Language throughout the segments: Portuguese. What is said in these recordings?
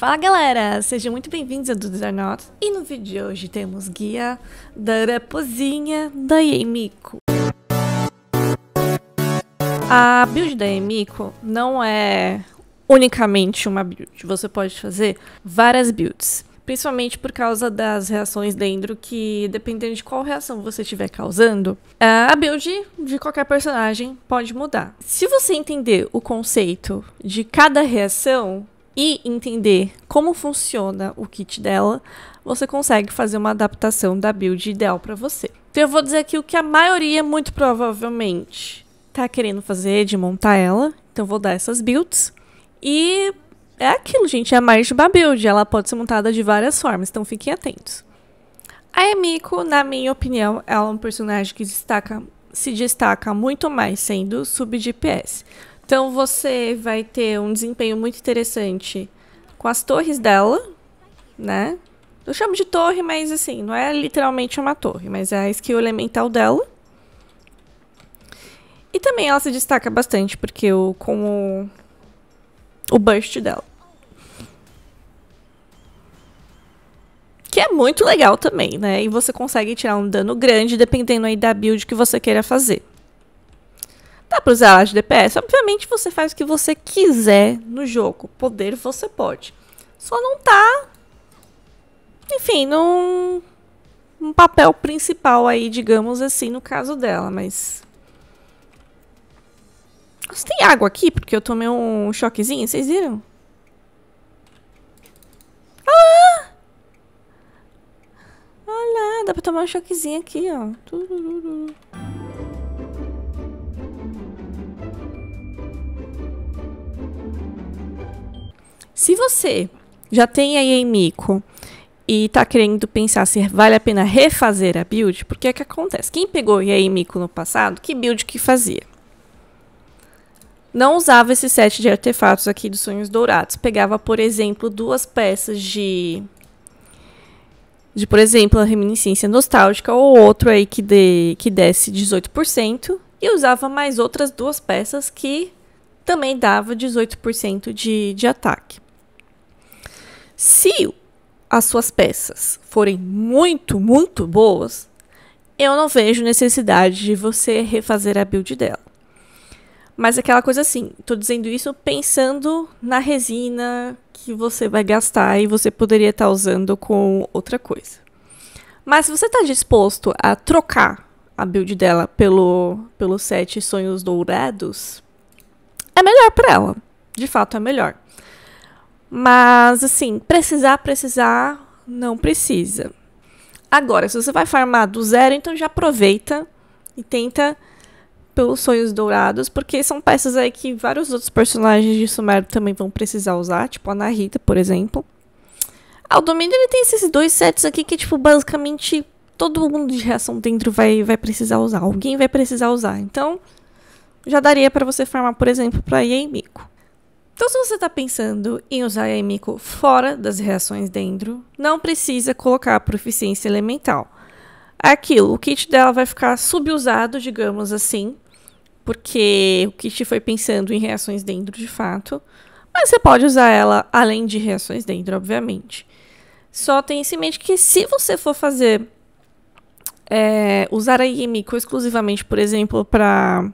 Fala galera, sejam muito bem-vindos a Dudes Are Not. E no vídeo de hoje temos guia da Araposinha da Yemiko. A build da Yemiko não é unicamente uma build, você pode fazer várias builds. Principalmente por causa das reações dentro, que dependendo de qual reação você estiver causando, é, a build de qualquer personagem pode mudar. Se você entender o conceito de cada reação, e entender como funciona o kit dela, você consegue fazer uma adaptação da build ideal para você. Então eu vou dizer aqui o que a maioria muito provavelmente tá querendo fazer de montar ela. Então eu vou dar essas builds e é aquilo, gente, é mais de uma build, ela pode ser montada de várias formas, então fiquem atentos. A Emiko, na minha opinião, ela é um personagem que destaca, se destaca muito mais sendo sub-GPS. Então você vai ter um desempenho muito interessante com as torres dela, né? Eu chamo de torre, mas assim, não é literalmente uma torre, mas é a skill elemental dela. E também ela se destaca bastante, porque o, com o, o burst dela. Que é muito legal também, né? E você consegue tirar um dano grande, dependendo aí da build que você queira fazer. Dá para usar ela de DPS? Obviamente você faz o que você quiser no jogo. Poder você pode. Só não tá... Enfim, num... Um papel principal aí, digamos assim, no caso dela, mas... Nossa, tem água aqui? Porque eu tomei um choquezinho, vocês viram? Ah! Olha lá, dá pra tomar um choquezinho aqui, ó. Se você já tem aí em mico e está querendo pensar se vale a pena refazer a build, porque é que acontece. Quem pegou EA Mico no passado, que build que fazia? Não usava esse set de artefatos aqui dos Sonhos Dourados. Pegava, por exemplo, duas peças de de, por exemplo, a reminiscência nostálgica ou outro aí que, de que desse 18% e usava mais outras duas peças que também dava 18% de, de ataque. Se as suas peças forem muito, muito boas, eu não vejo necessidade de você refazer a build dela. Mas aquela coisa assim, tô dizendo isso pensando na resina que você vai gastar e você poderia estar tá usando com outra coisa. Mas se você está disposto a trocar a build dela pelo, pelo set Sonhos Dourados, é melhor para ela. De fato, é melhor. Mas, assim, precisar, precisar, não precisa. Agora, se você vai farmar do zero, então já aproveita e tenta pelos Sonhos Dourados, porque são peças aí que vários outros personagens de Sumério também vão precisar usar, tipo a Narita, por exemplo. Ah, o Domínio ele tem esses dois sets aqui que, tipo, basicamente todo mundo de reação dentro vai, vai precisar usar. Alguém vai precisar usar. Então, já daria para você farmar, por exemplo, pra Yemiko então, se você está pensando em usar EMICO fora das reações dentro, não precisa colocar a proficiência elemental. É aquilo, o kit dela vai ficar subusado, digamos assim, porque o kit foi pensando em reações dentro de fato, mas você pode usar ela além de reações dentro, obviamente. Só tenha em mente que se você for fazer é, usar a IMICO exclusivamente, por exemplo, para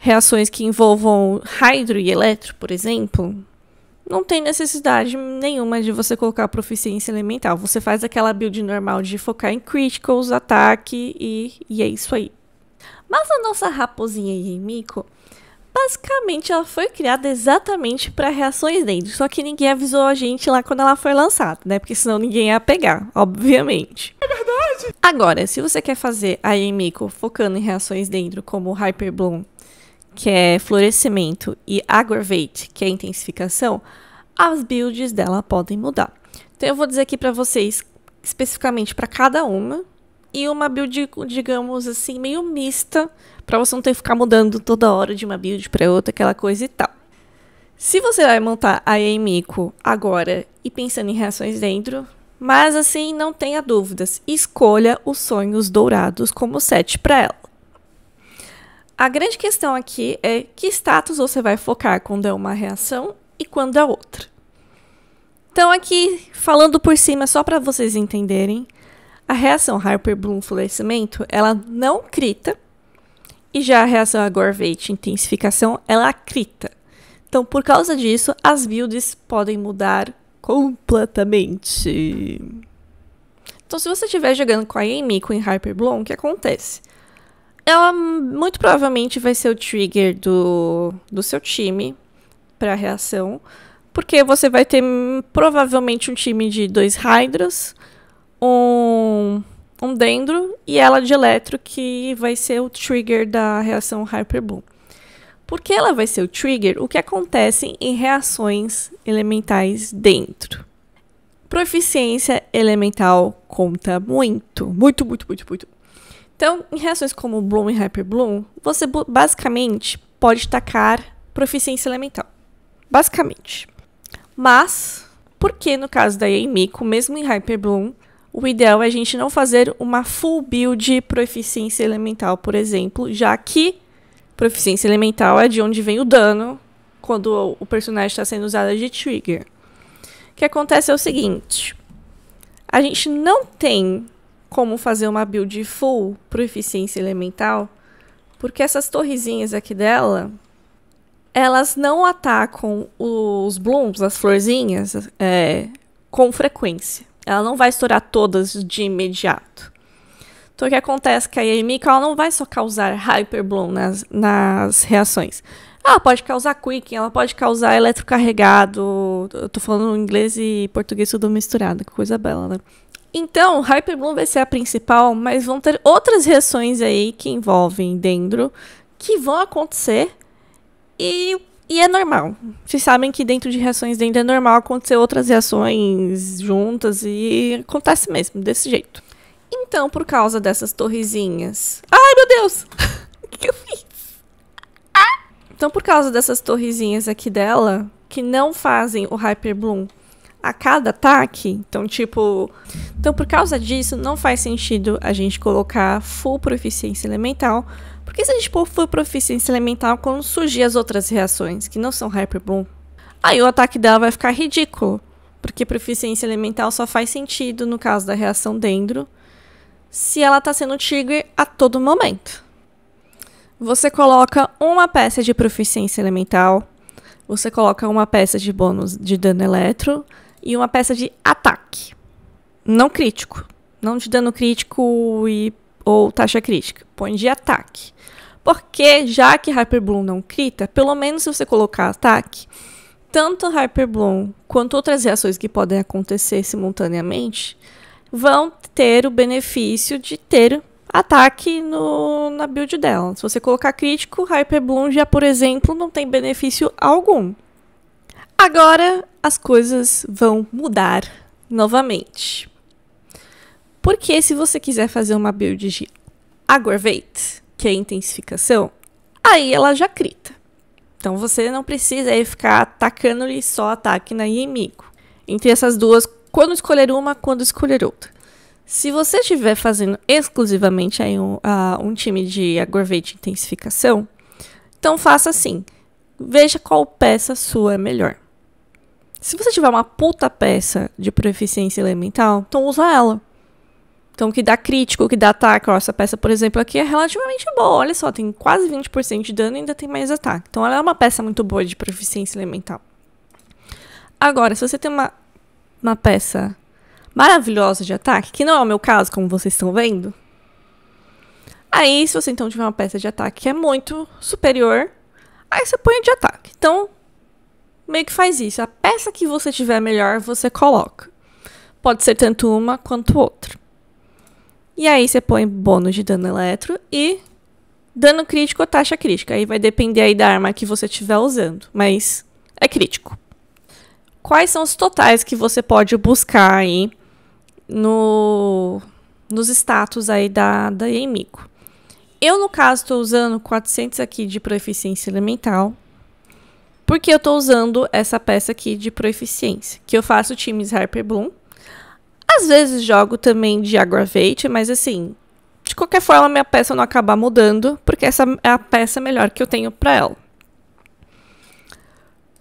reações que envolvam hidro e eletro, por exemplo, não tem necessidade nenhuma de você colocar proficiência elemental. Você faz aquela build normal de focar em criticals, ataque e, e é isso aí. Mas a nossa raposinha Yemiko, basicamente ela foi criada exatamente para reações dentro, só que ninguém avisou a gente lá quando ela foi lançada, né? Porque senão ninguém ia pegar, obviamente. É verdade! Agora, se você quer fazer a Yemiko focando em reações dentro, como Hyper Bloom, que é florescimento, e aggravate, que é intensificação, as builds dela podem mudar. Então eu vou dizer aqui para vocês especificamente para cada uma e uma build, digamos assim, meio mista, para você não ter que ficar mudando toda hora de uma build para outra, aquela coisa e tal. Se você vai montar a Emiko agora e pensando em reações dentro, mas assim, não tenha dúvidas, escolha os sonhos dourados como set para ela. A grande questão aqui é que status você vai focar quando é uma reação e quando é outra. Então, aqui, falando por cima, só para vocês entenderem, a reação Harper-Bloom florescimento, ela não crita, e já a reação Agorvate intensificação, ela crita. Então, por causa disso, as builds podem mudar completamente. Então, se você estiver jogando com a Amy com Harper Bloom, o que acontece? ela muito provavelmente vai ser o trigger do, do seu time para reação, porque você vai ter provavelmente um time de dois Hydras, um, um Dendro e ela de Eletro, que vai ser o trigger da reação Hyper Boom. Porque ela vai ser o trigger, o que acontece em reações elementais dentro. Proficiência elemental conta muito, muito, muito, muito, muito. Então, em reações como Bloom e Hyper Bloom, você basicamente pode tacar proficiência elemental. Basicamente. Mas, por que no caso da Yamiko, mesmo em Hyper Bloom, o ideal é a gente não fazer uma full build proficiência elemental, por exemplo, já que proficiência elemental é de onde vem o dano quando o personagem está sendo usado de trigger. O que acontece é o seguinte: a gente não tem como fazer uma build full para eficiência elemental, porque essas torrezinhas aqui dela, elas não atacam os blooms, as florzinhas, é, com frequência. Ela não vai estourar todas de imediato. Então o que acontece é que a Yamika ela não vai só causar Hyper Bloom nas, nas reações. Ela pode causar Quicken, ela pode causar eletrocarregado. Eu tô falando inglês e português tudo misturado, que coisa bela, né? Então, Hyperbloom vai ser a principal, mas vão ter outras reações aí que envolvem dendro, que vão acontecer e, e é normal. Vocês sabem que dentro de reações dendro é normal acontecer outras reações juntas e acontece mesmo, desse jeito. Então, por causa dessas torrezinhas... Ai, meu Deus! o que, eu fiz? Ah! Então, por causa dessas torrezinhas aqui dela, que não fazem o Hyperbloom a cada ataque. Então, tipo. Então, por causa disso, não faz sentido a gente colocar full proficiência elemental. Porque se a gente pôr full proficiência elemental, quando surgir as outras reações, que não são Hyper Boom, aí o ataque dela vai ficar ridículo. Porque proficiência elemental só faz sentido no caso da reação dendro se ela tá sendo tigre a todo momento. Você coloca uma peça de proficiência elemental, você coloca uma peça de bônus de dano eletro, e uma peça de ataque. Não crítico. Não de dano crítico e, ou taxa crítica. Põe de ataque. Porque já que Hyper Bloom não crita, pelo menos se você colocar ataque, tanto Hyper Bloom quanto outras reações que podem acontecer simultaneamente vão ter o benefício de ter ataque no, na build dela. Se você colocar crítico, Hyper Bloom já, por exemplo, não tem benefício algum. Agora as coisas vão mudar novamente. Porque se você quiser fazer uma build de aggravate, que é intensificação, aí ela já crita. Então você não precisa aí ficar atacando-lhe só ataque na inimigo. Entre essas duas, quando escolher uma, quando escolher outra. Se você estiver fazendo exclusivamente aí um, uh, um time de aggravate intensificação, então faça assim. Veja qual peça sua é melhor. Se você tiver uma puta peça de proficiência elemental, então usa ela. Então, que dá crítico, que dá ataque. Ó, essa peça, por exemplo, aqui é relativamente boa. Olha só, tem quase 20% de dano e ainda tem mais ataque. Então, ela é uma peça muito boa de proficiência elemental. Agora, se você tem uma, uma peça maravilhosa de ataque, que não é o meu caso, como vocês estão vendo, aí, se você então tiver uma peça de ataque que é muito superior, aí você põe de ataque. Então, meio que faz isso. A peça que você tiver melhor, você coloca. Pode ser tanto uma quanto outra. E aí você põe bônus de dano eletro e dano crítico ou taxa crítica. Aí vai depender aí da arma que você estiver usando, mas é crítico. Quais são os totais que você pode buscar aí no, nos status aí da, da inimigo? Eu, no caso, estou usando 400 aqui de proficiência elemental, porque eu estou usando essa peça aqui de proficiência, que eu faço times Harper Bloom. Às vezes jogo também de Aggravate, mas assim, de qualquer forma minha peça não acaba mudando, porque essa é a peça melhor que eu tenho para ela.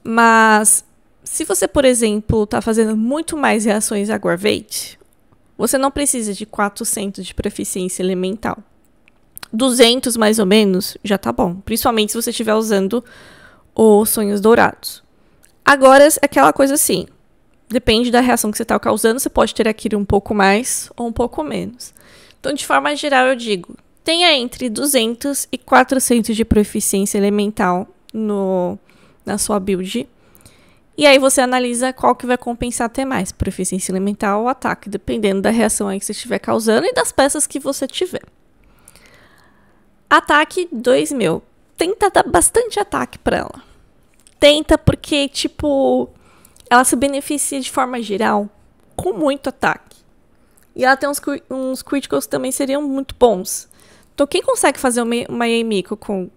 Mas se você, por exemplo, está fazendo muito mais reações Aggravate, você não precisa de 400 de proficiência elemental. 200 mais ou menos já tá bom, principalmente se você estiver usando ou sonhos dourados. Agora, é aquela coisa assim, depende da reação que você está causando, você pode ter aquilo um pouco mais ou um pouco menos. Então, de forma geral, eu digo, tenha entre 200 e 400 de proficiência elemental no, na sua build. E aí você analisa qual que vai compensar até mais, proficiência elemental ou ataque, dependendo da reação aí que você estiver causando e das peças que você tiver. Ataque 2000. Tenta dar bastante ataque para ela tenta porque, tipo, ela se beneficia de forma geral com muito ataque. E ela tem uns, uns que também seriam muito bons. Então, quem consegue fazer uma, Yamiko com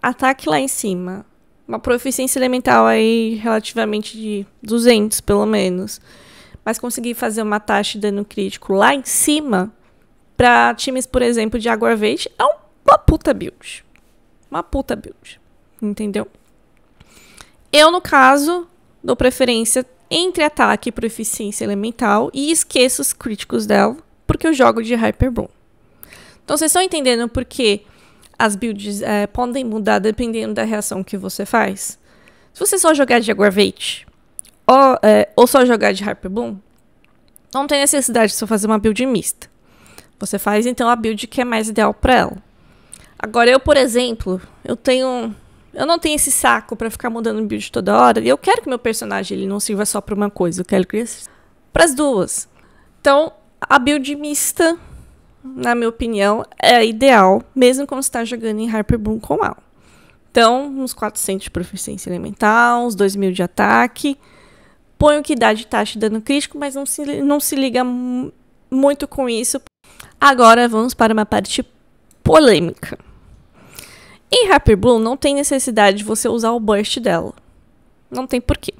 ataque lá em cima, uma proficiência elemental aí relativamente de 200, pelo menos, mas conseguir fazer uma taxa de dano crítico lá em cima, para times, por exemplo, de Água Verde, é uma puta build. Uma puta build. Entendeu? Eu, no caso, dou preferência entre ataque para eficiência elemental e esqueço os críticos dela, porque eu jogo de Hyper Boom. Então vocês estão entendendo por que as builds é, podem mudar dependendo da reação que você faz? Se você só jogar de Aggravate ou, é, ou só jogar de Hyper Boom, não tem necessidade de só fazer uma build mista. Você faz então a build que é mais ideal para ela. Agora eu, por exemplo, eu tenho eu não tenho esse saco para ficar mudando build toda hora. E eu quero que meu personagem ele não sirva só para uma coisa. Eu quero que ele para as duas. Então, a build mista, na minha opinião, é ideal, mesmo quando está jogando em Harper Boom com mal. Então, uns 400 de proficiência elemental, uns 2000 mil de ataque. Põe o que dá de taxa de dano crítico, mas não se, não se liga muito com isso. Agora vamos para uma parte polêmica. Em Happy Bloom não tem necessidade de você usar o burst dela. Não tem porquê.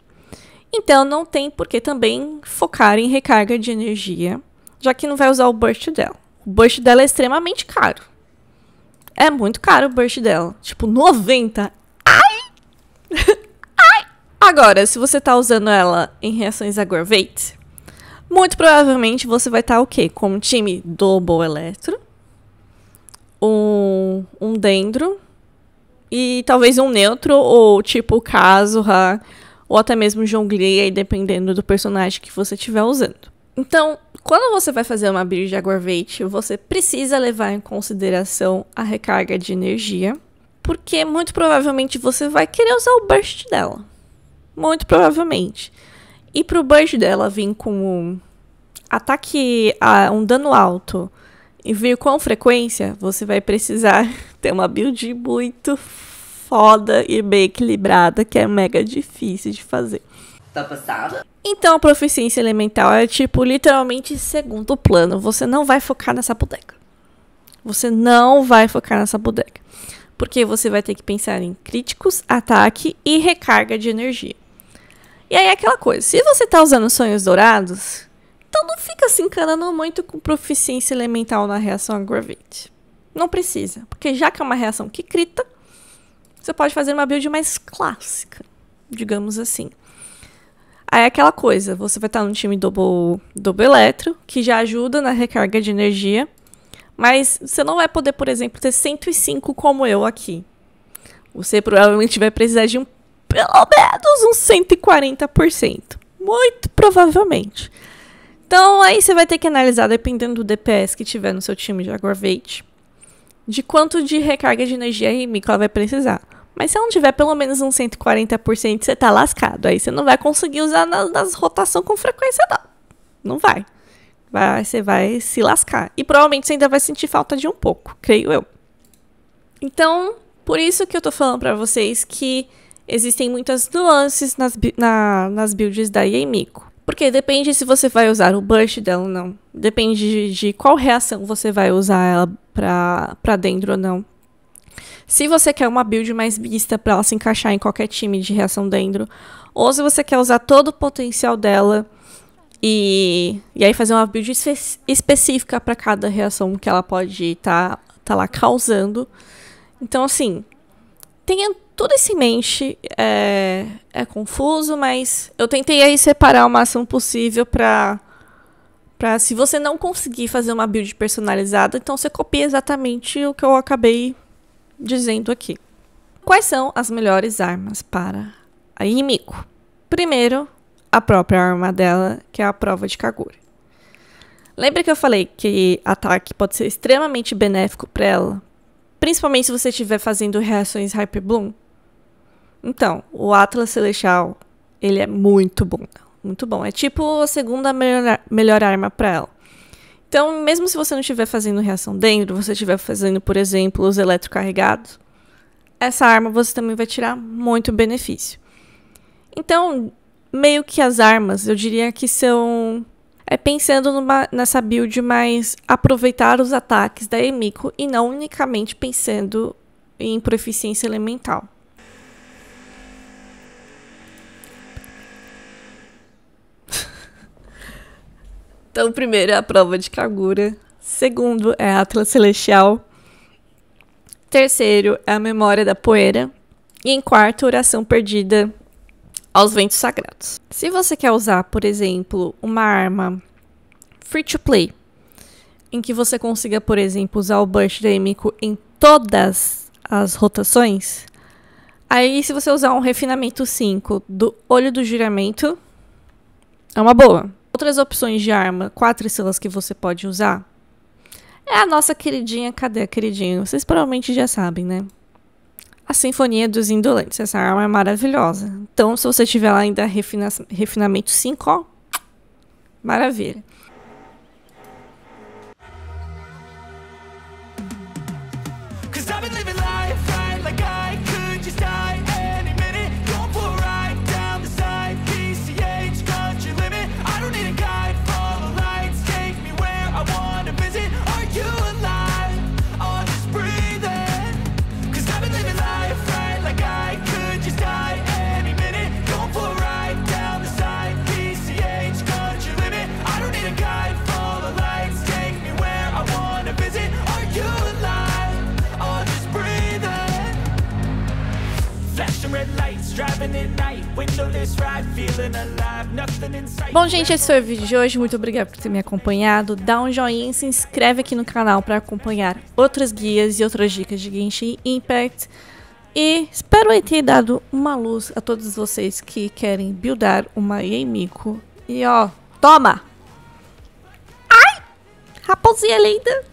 Então não tem porquê também focar em recarga de energia, já que não vai usar o burst dela. O burst dela é extremamente caro. É muito caro o burst dela. Tipo, 90. Ai! Ai! Agora, se você tá usando ela em reações aggravate, muito provavelmente você vai estar tá, o quê? Com um time Double Electro, um, um Dendro, e talvez um neutro, ou tipo Kazuha, ou até mesmo aí dependendo do personagem que você estiver usando. Então, quando você vai fazer uma build de Agorvate, você precisa levar em consideração a recarga de energia, porque muito provavelmente você vai querer usar o burst dela. Muito provavelmente. E pro burst dela vir com um ataque, a um dano alto e vir com frequência, você vai precisar ter uma build muito foda e bem equilibrada, que é mega difícil de fazer. Tá passada? Então a proficiência elemental é tipo literalmente segundo plano. Você não vai focar nessa bodeca. Você não vai focar nessa bodeca. Porque você vai ter que pensar em críticos, ataque e recarga de energia. E aí é aquela coisa, se você tá usando sonhos dourados, então não fica se encanando muito com proficiência elemental na reação gravite. Não precisa, porque já que é uma reação que crita, você pode fazer uma build mais clássica, digamos assim. Aí é aquela coisa, você vai estar no time double, eletro, que já ajuda na recarga de energia, mas você não vai poder, por exemplo, ter 105 como eu aqui. Você provavelmente vai precisar de um, pelo menos uns 140%. Muito provavelmente. Então aí você vai ter que analisar, dependendo do DPS que tiver no seu time de Aggravate, de quanto de recarga de energia rítmica ela vai precisar. Mas se ela não tiver pelo menos um 140%, você tá lascado. Aí você não vai conseguir usar nas, nas rotação com frequência, não. Não vai. vai. Você vai se lascar. E provavelmente você ainda vai sentir falta de um pouco, creio eu. Então, por isso que eu tô falando para vocês que existem muitas nuances nas, na, nas builds da Yamiko. Porque depende se você vai usar o burst dela ou não. Depende de, de qual reação você vai usar ela pra, pra dentro ou não. Se você quer uma build mais mista para ela se encaixar em qualquer time de reação dentro, ou se você quer usar todo o potencial dela e, e aí fazer uma build espe específica para cada reação que ela pode estar tá, tá lá causando. Então, assim, tenha tudo isso em mente é, é confuso, mas eu tentei aí separar o máximo possível para para se você não conseguir fazer uma build personalizada, então você copia exatamente o que eu acabei dizendo aqui. Quais são as melhores armas para a inimigo? Primeiro, a própria arma dela, que é a prova de Kagura. Lembra que eu falei que ataque pode ser extremamente benéfico para ela, principalmente se você estiver fazendo reações Hyper Bloom? Então, o Atlas Celestial, ele é muito bom. Muito bom. É tipo a segunda melhor, melhor arma para ela. Então, mesmo se você não estiver fazendo reação dentro, você estiver fazendo, por exemplo, os eletrocarregados, essa arma você também vai tirar muito benefício. Então, meio que as armas, eu diria que são. É pensando numa, nessa build mais aproveitar os ataques da Emiko e não unicamente pensando em proficiência elemental. Então, primeiro é a prova de Kagura. Segundo é a Atlas Celestial. Terceiro é a memória da poeira. E em quarto, oração perdida aos ventos sagrados. Se você quer usar, por exemplo, uma arma free to play, em que você consiga, por exemplo, usar o burst dêmico em todas as rotações, aí se você usar um refinamento 5 do olho do juramento, é uma boa outras opções de arma, quatro estrelas que você pode usar, é a nossa queridinha, cadê a queridinha? Vocês provavelmente já sabem, né? A Sinfonia dos Indolentes. Essa arma é maravilhosa. Então, se você tiver lá ainda refina refinamento 5, ó, maravilha. Bom, gente, esse foi o vídeo de hoje. Muito obrigada por ter me acompanhado. Dá um joinha e se inscreve aqui no canal para acompanhar outros guias e outras dicas de Genshin Impact. E espero ter dado uma luz a todos vocês que querem buildar uma Yemiko. E ó, toma! Ai! Raposinha linda!